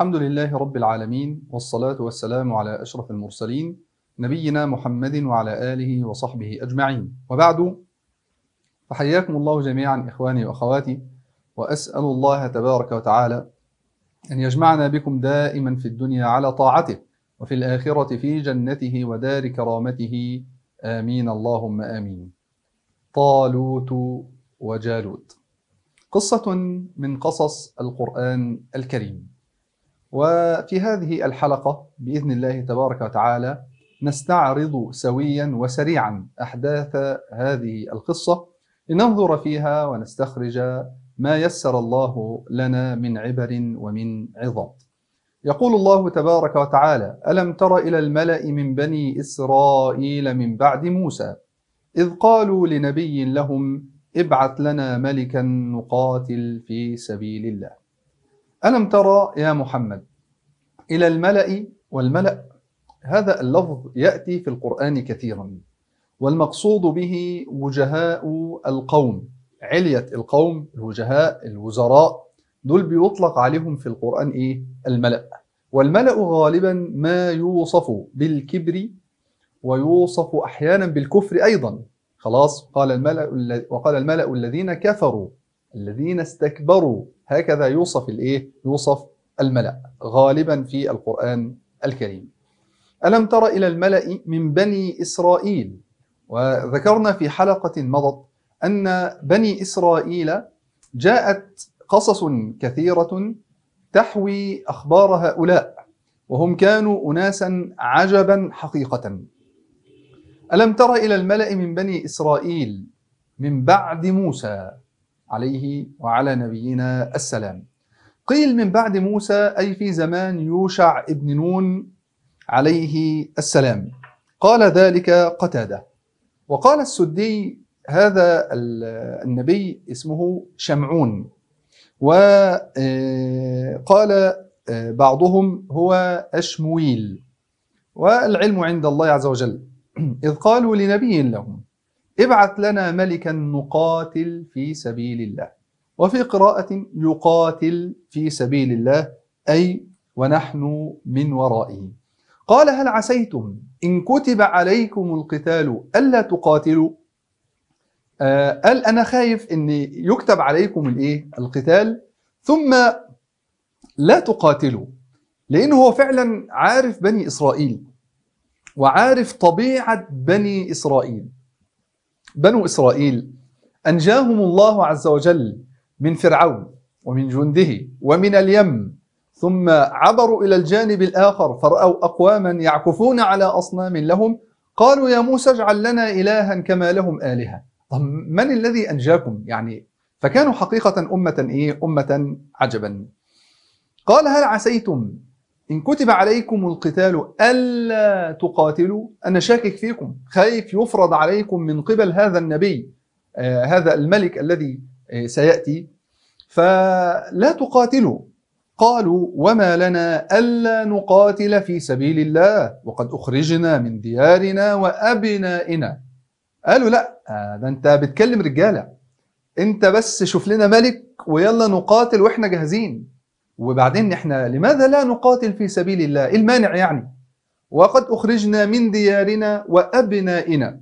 الحمد لله رب العالمين والصلاة والسلام على أشرف المرسلين نبينا محمد وعلى آله وصحبه أجمعين وبعد فحياكم الله جميعا إخواني وأخواتي وأسأل الله تبارك وتعالى أن يجمعنا بكم دائما في الدنيا على طاعته وفي الآخرة في جنته ودار كرامته آمين اللهم آمين طالوت وجالوت قصة من قصص القرآن الكريم وفي هذه الحلقة بإذن الله تبارك وتعالى نستعرض سويا وسريعا أحداث هذه القصة لننظر فيها ونستخرج ما يسر الله لنا من عبر ومن عظم يقول الله تبارك وتعالى ألم تر إلى الملأ من بني إسرائيل من بعد موسى إذ قالوا لنبي لهم ابعث لنا ملكا نقاتل في سبيل الله ألم ترى يا محمد إلى الملأ والملأ هذا اللفظ يأتي في القرآن كثيرا والمقصود به وجهاء القوم علية القوم الوجهاء الوزراء دول بيطلق عليهم في القرآن إيه؟ الملأ والملأ غالبا ما يوصف بالكبر ويوصف أحيانا بالكفر أيضا خلاص قال الملأ وقال الملأ الذين كفروا الذين استكبروا هكذا يوصف الايه يوصف الملأ غالبا في القرآن الكريم ألم تر إلى الملأ من بني إسرائيل وذكرنا في حلقة مضت أن بني إسرائيل جاءت قصص كثيرة تحوي أخبار هؤلاء وهم كانوا أناسا عجبا حقيقة ألم تر إلى الملأ من بني إسرائيل من بعد موسى عليه وعلى نبينا السلام قيل من بعد موسى أي في زمان يوشع ابن نون عليه السلام قال ذلك قتادة وقال السدي هذا النبي اسمه شمعون وقال آه، آه، بعضهم هو أشمويل والعلم عند الله عز وجل إذ قالوا لنبي لهم ابعث لنا ملكا نقاتل في سبيل الله وفي قراءة يقاتل في سبيل الله أي ونحن من ورائه قال هل عسيتم إن كتب عليكم القتال ألا تقاتلوا آه قال أنا خايف أن يكتب عليكم الإيه؟ القتال ثم لا تقاتلوا لأنه هو فعلا عارف بني إسرائيل وعارف طبيعة بني إسرائيل بنو إسرائيل أنجاهم الله عز وجل من فرعون ومن جنده ومن اليم ثم عبروا إلى الجانب الآخر فرأوا أقواما يعكفون على أصنام لهم قالوا يا موسى اجعل لنا إلها كما لهم آلهة طب من الذي أنجاكم يعني فكانوا حقيقة أمة إيه أمة عجبا قال هل عسيتم إن كتب عليكم القتال ألا تقاتلوا أنا شاكك فيكم خايف يفرض عليكم من قبل هذا النبي آه، هذا الملك الذي آه، سيأتي فلا تقاتلوا قالوا وما لنا ألا نقاتل في سبيل الله وقد أخرجنا من ديارنا وأبنائنا قالوا لا ده أنت بتكلم رجالة أنت بس شوف لنا ملك ويلا نقاتل وإحنا جاهزين وبعدين احنا لماذا لا نقاتل في سبيل الله المانع يعني وقد أخرجنا من ديارنا وأبنائنا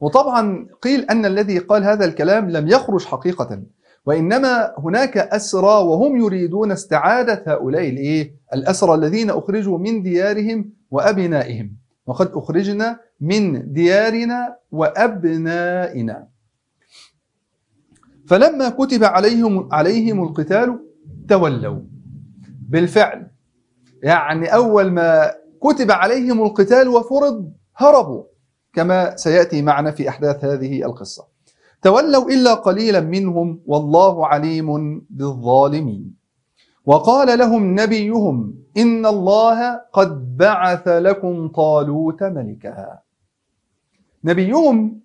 وطبعا قيل أن الذي قال هذا الكلام لم يخرج حقيقة وإنما هناك أسرى وهم يريدون استعادة هؤلاء الإيه؟ الأسرى الذين أخرجوا من ديارهم وأبنائهم وقد أخرجنا من ديارنا وأبنائنا فلما كتب عليهم عليهم القتال تولوا بالفعل يعني أول ما كتب عليهم القتال وفرض هربوا كما سيأتي معنا في أحداث هذه القصة تولوا إلا قليلا منهم والله عليم بالظالمين وقال لهم نبيهم إن الله قد بعث لكم طالوت ملكا نبيهم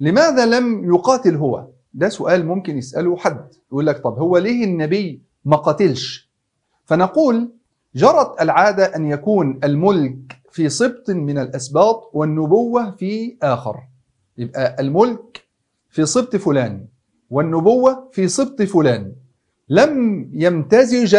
لماذا لم يقاتل هو؟ ده سؤال ممكن يسأله حد يقول لك طب هو ليه النبي ما قتلش فنقول جرت العادة أن يكون الملك في سبط من الأسباط والنبوة في آخر يبقى الملك في سبط فلان والنبوة في سبط فلان لم يمتزج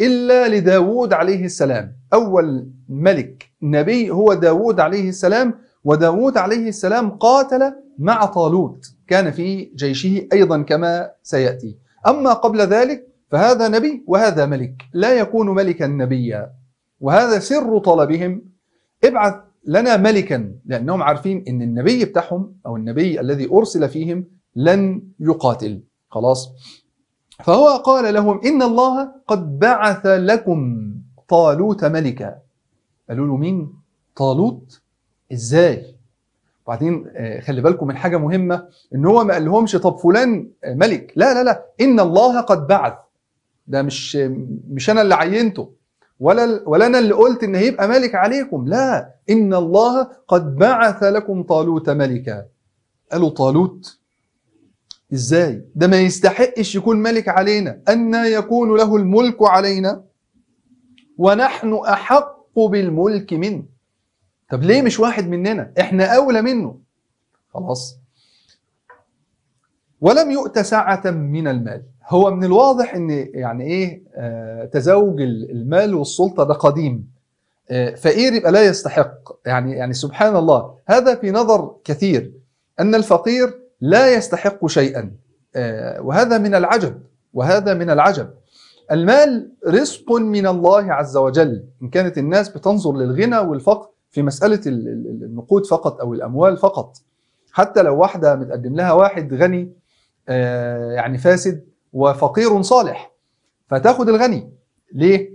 إلا لداود عليه السلام أول ملك نبي هو داود عليه السلام وداود عليه السلام قاتل مع طالوت كان في جيشه أيضا كما سيأتي أما قبل ذلك فهذا نبي وهذا ملك لا يكون ملكا نبيا وهذا سر طلبهم ابعث لنا ملكا لأنهم عارفين أن النبي بتاعهم أو النبي الذي أرسل فيهم لن يقاتل خلاص فهو قال لهم إن الله قد بعث لكم طالوت ملكا قالوا له مين طالوت ازاي وبعدين آه، خلي بالكم من حاجه مهمه ان هو ما قالهمش طب فلان ملك لا لا لا ان الله قد بعث ده مش مش انا اللي عينته ولا ولا انا اللي قلت ان هيبقى ملك عليكم لا ان الله قد بعث لكم طالوت ملكا قالوا طالوت ازاي ده ما يستحقش يكون ملك علينا ان يكون له الملك علينا ونحن احق بالملك منه طب ليه مش واحد مننا احنا اولى منه خلاص ولم يؤت سعة من المال هو من الواضح ان يعني ايه آه، تزوج المال والسلطه ده قديم آه، فقير يبقى لا يستحق يعني يعني سبحان الله هذا في نظر كثير ان الفقير لا يستحق شيئا آه، وهذا من العجب وهذا من العجب المال رزق من الله عز وجل ان كانت الناس بتنظر للغنى والفقر في مساله النقود فقط او الاموال فقط حتى لو واحده متقدم لها واحد غني آه، يعني فاسد وفقير صالح فتاخد الغني ليه؟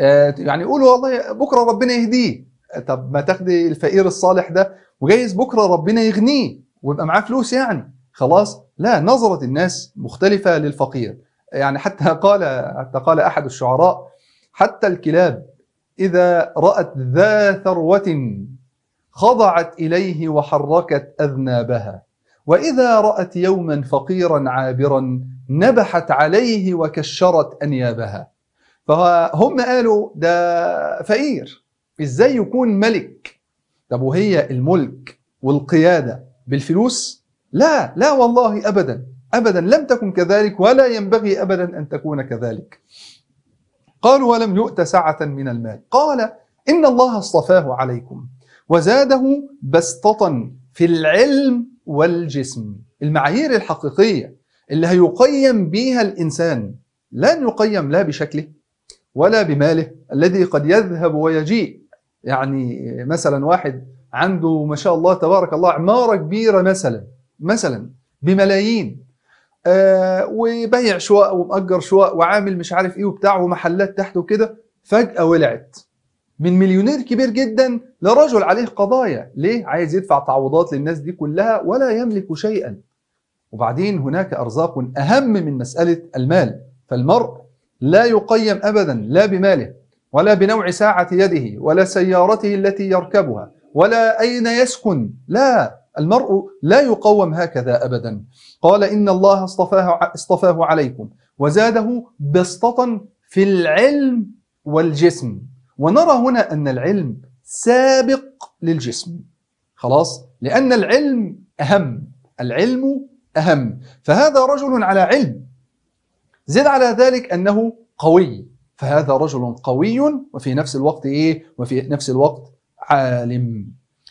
آه، يعني يقول والله بكره ربنا يهديه طب ما تاخدي الفقير الصالح ده وجايز بكره ربنا يغنيه ويبقى معاه فلوس يعني خلاص لا نظره الناس مختلفه للفقير يعني حتى قال حتى قال احد الشعراء حتى الكلاب اذا رات ذا ثروه خضعت اليه وحركت اذنابها وإذا رأت يوما فقيرا عابرا نبحت عليه وكشرت أنيابها فهم قالوا ده فقير إزاي يكون ملك طب وهي الملك والقيادة بالفلوس لا لا والله أبدا أبدا لم تكن كذلك ولا ينبغي أبدا أن تكون كذلك قالوا ولم يؤت سعة من المال قال إن الله اصطفاه عليكم وزاده بسطة في العلم والجسم المعايير الحقيقية اللي هيقيم بيها الإنسان لن يقيم لا بشكله ولا بماله الذي قد يذهب ويجيء يعني مثلا واحد عنده ما شاء الله تبارك الله عمارة كبيرة مثلا مثلا بملايين آه وبيع شواء ومأجر شواء وعامل مش عارف ايه وبتاع ومحلات تحته كده فجأة ولعت من مليونير كبير جدا لرجل عليه قضايا ليه عايز يدفع تعويضات للناس دي كلها ولا يملك شيئا وبعدين هناك أرزاق أهم من مسألة المال فالمرء لا يقيم أبدا لا بماله ولا بنوع ساعة يده ولا سيارته التي يركبها ولا أين يسكن لا المرء لا يقوم هكذا أبدا قال إن الله اصطفاه, اصطفاه عليكم وزاده بسطة في العلم والجسم ونرى هنا أن العلم سابق للجسم خلاص لأن العلم أهم العلم أهم فهذا رجل على علم زد على ذلك أنه قوي فهذا رجل قوي وفي نفس الوقت إيه وفي نفس الوقت عالم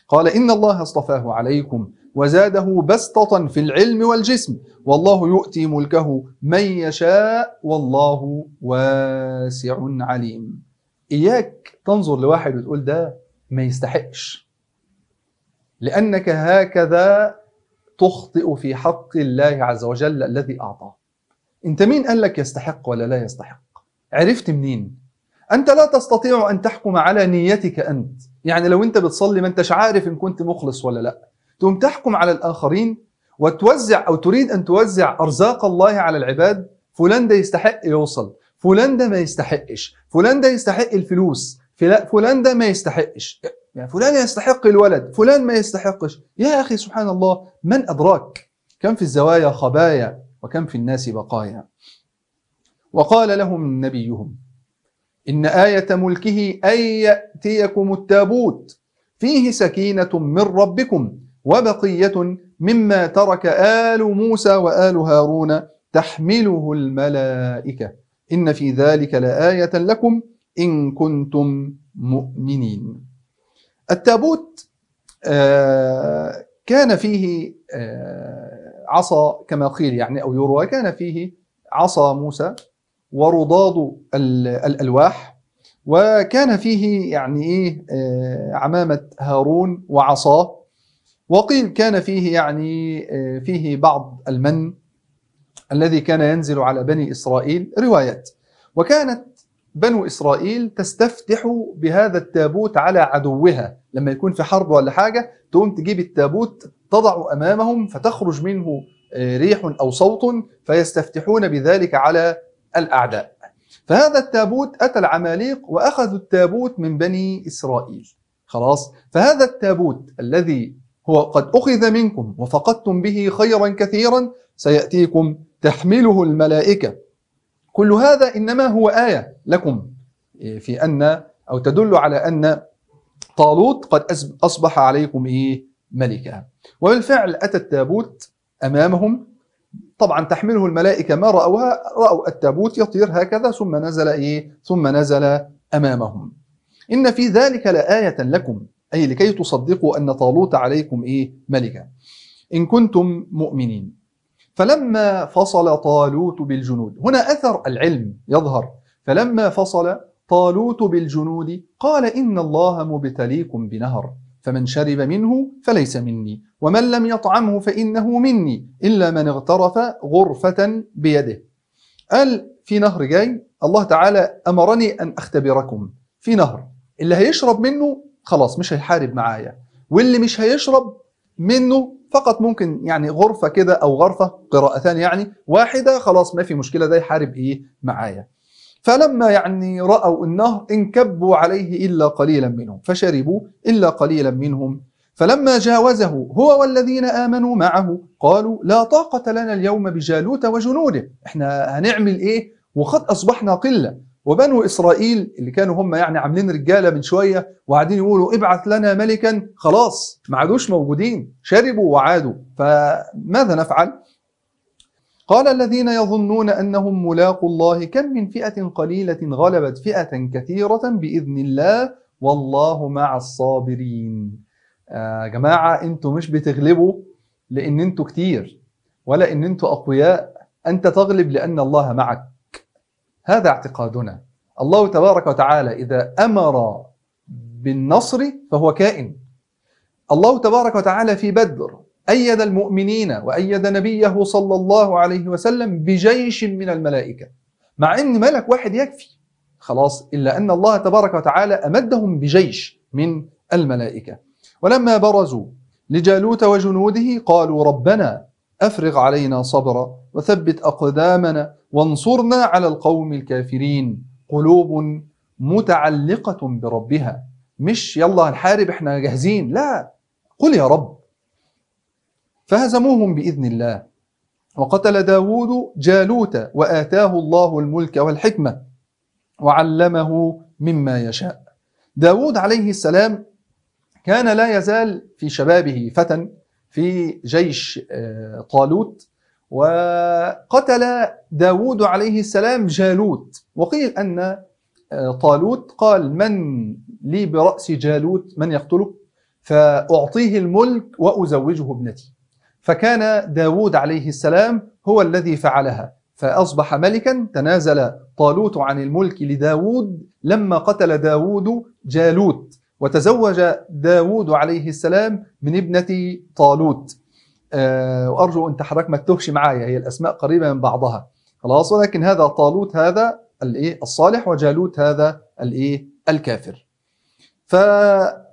قال إن الله اصطفاه عليكم وزاده بسطة في العلم والجسم والله يؤتي ملكه من يشاء والله واسع عليم إياك تنظر لواحد وتقول ده ما يستحقش لأنك هكذا تخطئ في حق الله عز وجل الذي أعطاه أنت مين قال لك يستحق ولا لا يستحق عرفت منين أنت لا تستطيع أن تحكم على نيتك أنت يعني لو أنت بتصلي ما أنتش عارف إن كنت مخلص ولا لا تقوم تحكم على الآخرين وتوزع أو تريد أن توزع أرزاق الله على العباد فلان ده يستحق يوصل فلان ده ما يستحقش فلان ده يستحق الفلوس فلان ده ما يستحقش يعني فلان يستحق الولد فلان ما يستحقش يا أخي سبحان الله من أدراك كم في الزوايا خبايا وكم في الناس بقايا وقال لهم نبيهم إن آية ملكه أن يأتيكم التابوت فيه سكينة من ربكم وبقية مما ترك آل موسى وآل هارون تحمله الملائكة إن في ذلك لآية لكم إن كنتم مؤمنين التابوت آه، كان فيه آه، عصا كما قيل يعني أو يروى كان فيه عصا موسى ورضاض الألواح وكان فيه يعني إيه آه، عمامة هارون وعصاه وقيل كان فيه يعني فيه بعض المن الذي كان ينزل على بني إسرائيل روايات وكانت بنو إسرائيل تستفتح بهذا التابوت على عدوها لما يكون في حرب ولا حاجة تقوم تجيب التابوت تضع أمامهم فتخرج منه آه، ريح أو صوت فيستفتحون بذلك على الأعداء فهذا التابوت أتى العماليق وأخذوا التابوت من بني إسرائيل خلاص فهذا التابوت الذي هو قد أخذ منكم وفقدتم به خيرا كثيرا سيأتيكم تحمله الملائكة كل هذا إنما هو آية لكم إيه، في أن أو تدل على أن طالوت قد أصبح عليكم إيه ملكا وبالفعل أتى التابوت أمامهم طبعا تحمله الملائكة ما رأوها رأوا التابوت يطير هكذا ثم نزل إيه ثم نزل أمامهم إن في ذلك لآية لكم أي لكي تصدقوا أن طالوت عليكم إيه ملكا إن كنتم مؤمنين فلما فصل طالوت بالجنود هنا أثر العلم يظهر فلما فصل طالوت بالجنود قال إن الله مبتليكم بنهر فمن شرب منه فليس مني ومن لم يطعمه فإنه مني إلا من اغترف غرفة بيده قال في نهر جاي الله تعالى أمرني أن أختبركم في نهر اللي هيشرب منه خلاص مش هيحارب معايا واللي مش هيشرب منه فقط ممكن يعني غرفه كده او غرفه قراءتان يعني واحده خلاص ما في مشكله ده يحارب ايه معايا فلما يعني راوا النهر انكبوا عليه الا قليلا منهم فشربوا الا قليلا منهم فلما جاوزه هو والذين امنوا معه قالوا لا طاقه لنا اليوم بجالوت وجنوده احنا هنعمل ايه وقد اصبحنا قله وبنو اسرائيل اللي كانوا هم يعني عاملين رجاله من شويه وقاعدين يقولوا ابعث لنا ملكا خلاص ما عادوش موجودين شربوا وعادوا فماذا نفعل؟ قال الذين يظنون انهم ملاقوا الله كم من فئه قليله غلبت فئه كثيره باذن الله والله مع الصابرين. يا آه جماعه انتوا مش بتغلبوا لان انتوا كتير ولا ان انتوا اقوياء انت تغلب لان الله معك هذا اعتقادنا الله تبارك وتعالى إذا أمر بالنصر فهو كائن الله تبارك وتعالى في بدر أيد المؤمنين وأيد نبيه صلى الله عليه وسلم بجيش من الملائكة مع أن ملك واحد يكفي خلاص إلا أن الله تبارك وتعالى أمدهم بجيش من الملائكة ولما برزوا لجالوت وجنوده قالوا ربنا أفرغ علينا صبرا وثبت أقدامنا وانصرنا على القوم الكافرين قلوب متعلقة بربها مش يلا هنحارب احنا جاهزين لا قل يا رب فهزموهم بإذن الله وقتل داود جالوت وآتاه الله الملك والحكمة وعلمه مما يشاء داود عليه السلام كان لا يزال في شبابه فتى في جيش آه، طالوت وقتل داود عليه السلام جالوت وقيل أن آه، طالوت قال من لي برأس جالوت من يقتله فأعطيه الملك وأزوجه ابنتي فكان داود عليه السلام هو الذي فعلها فأصبح ملكا تنازل طالوت عن الملك لداود لما قتل داود جالوت وتزوج داود عليه السلام من ابنة طالوت آه، وأرجو أن تحرك ما تهش معايا هي الأسماء قريبة من بعضها خلاص ولكن هذا طالوت هذا الايه الصالح وجالوت هذا الايه الكافر فختمت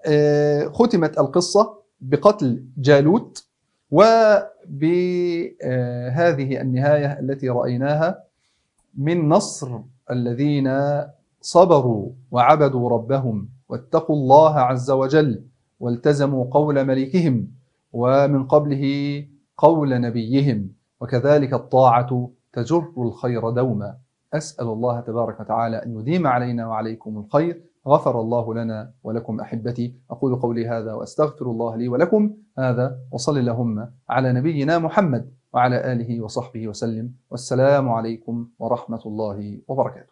آه، القصة بقتل جالوت وبهذه آه، النهاية التي رأيناها من نصر الذين صبروا وعبدوا ربهم واتقوا الله عز وجل والتزموا قول ملكهم ومن قبله قول نبيهم وكذلك الطاعة تجر الخير دوما أسأل الله تبارك وتعالى أن يديم علينا وعليكم الخير غفر الله لنا ولكم أحبتي أقول قولي هذا وأستغفر الله لي ولكم هذا وصل اللهم على نبينا محمد وعلى آله وصحبه وسلم والسلام عليكم ورحمة الله وبركاته